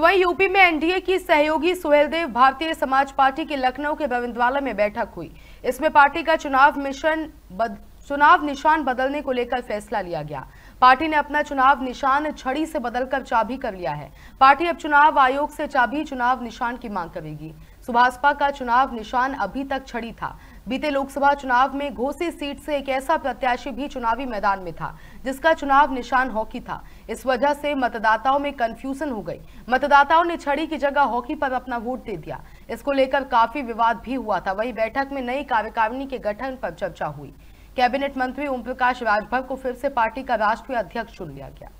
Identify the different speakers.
Speaker 1: तो वहीं यूपी में एनडीए की सहयोगी सुहेलदेव भारतीय समाज पार्टी के लखनऊ के भविंदवाला में बैठक हुई इसमें पार्टी का चुनाव मिशन बद, चुनाव निशान बदलने को लेकर फैसला लिया गया पार्टी ने अपना चुनाव निशान छड़ी से बदलकर चाबी कर लिया है पार्टी अब चुनाव आयोग से चाबी चुनाव निशान की मांग करेगी सुभाषपा का चुनाव निशान अभी तक छड़ी था बीते लोकसभा चुनाव में घोसी सीट से एक ऐसा प्रत्याशी भी चुनावी मैदान में था जिसका चुनाव निशान हॉकी था इस वजह से मतदाताओं में कंफ्यूजन हो गई मतदाताओं ने छड़ी की जगह हॉकी पर अपना वोट दे दिया इसको लेकर काफी विवाद भी हुआ था वही बैठक में नई कार्यकारिणी के गठन पर चर्चा हुई कैबिनेट मंत्री ओम प्रकाश राजभर को फिर से पार्टी का राष्ट्रीय अध्यक्ष चुन लिया गया